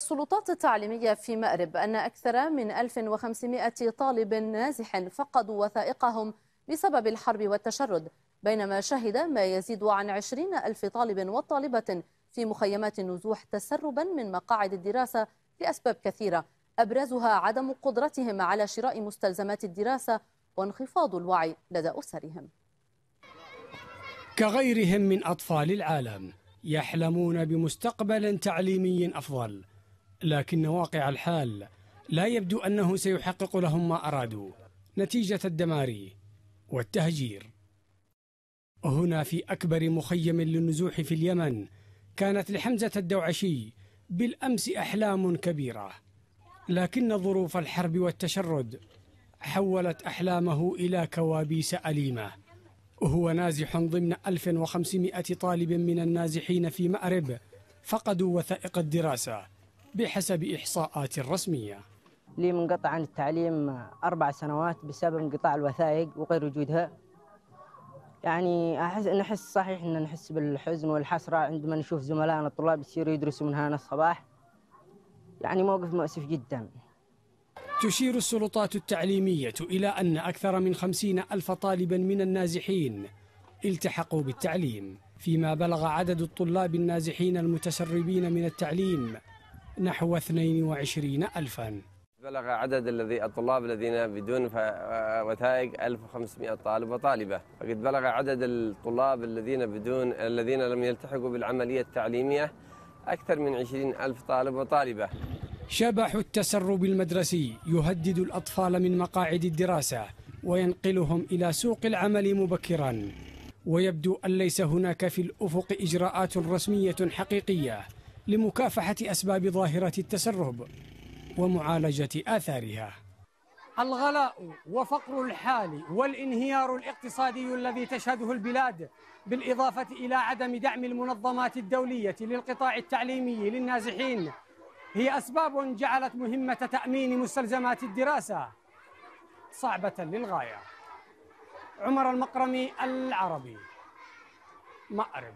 السلطات التعليمية في مأرب أن أكثر من 1500 طالب نازح فقدوا وثائقهم بسبب الحرب والتشرد بينما شهد ما يزيد عن 20 ألف طالب وطالبة في مخيمات النزوح تسربا من مقاعد الدراسة لأسباب كثيرة أبرزها عدم قدرتهم على شراء مستلزمات الدراسة وانخفاض الوعي لدى أسرهم كغيرهم من أطفال العالم يحلمون بمستقبل تعليمي أفضل لكن واقع الحال لا يبدو أنه سيحقق لهم ما أرادوا نتيجة الدمار والتهجير هنا في أكبر مخيم للنزوح في اليمن كانت لحمزة الدوعشي بالأمس أحلام كبيرة لكن ظروف الحرب والتشرد حولت أحلامه إلى كوابيس أليمة هو نازح ضمن 1500 طالب من النازحين في مأرب فقدوا وثائق الدراسة بحسب إحصاءات رسمية لي منقطع عن التعليم أربع سنوات بسبب انقطاع الوثائق وغير وجودها يعني أحس نحس صحيح أن نحس بالحزن والحسرة عندما نشوف زملائنا الطلاب يصيروا يدرسوا من هنا الصباح يعني موقف مؤسف جدا تشير السلطات التعليمية إلى أن أكثر من خمسين ألف طالبا من النازحين التحقوا بالتعليم فيما بلغ عدد الطلاب النازحين المتسربين من التعليم نحو 22 ألفا بلغ عدد الذي الطلاب الذين بدون وثائق 1500 طالب وطالبة وقد بلغ عدد الطلاب الذين بدون الذين لم يلتحقوا بالعملية التعليمية أكثر من 20000 طالب وطالبة شبح التسرب المدرسي يهدد الأطفال من مقاعد الدراسة وينقلهم إلى سوق العمل مبكرا ويبدو أن ليس هناك في الأفق إجراءات رسمية حقيقية لمكافحة أسباب ظاهرة التسرب ومعالجة آثارها الغلاء وفقر الحال والانهيار الاقتصادي الذي تشهده البلاد بالإضافة إلى عدم دعم المنظمات الدولية للقطاع التعليمي للنازحين هي أسباب جعلت مهمة تأمين مستلزمات الدراسة صعبة للغاية عمر المقرمي العربي مأرب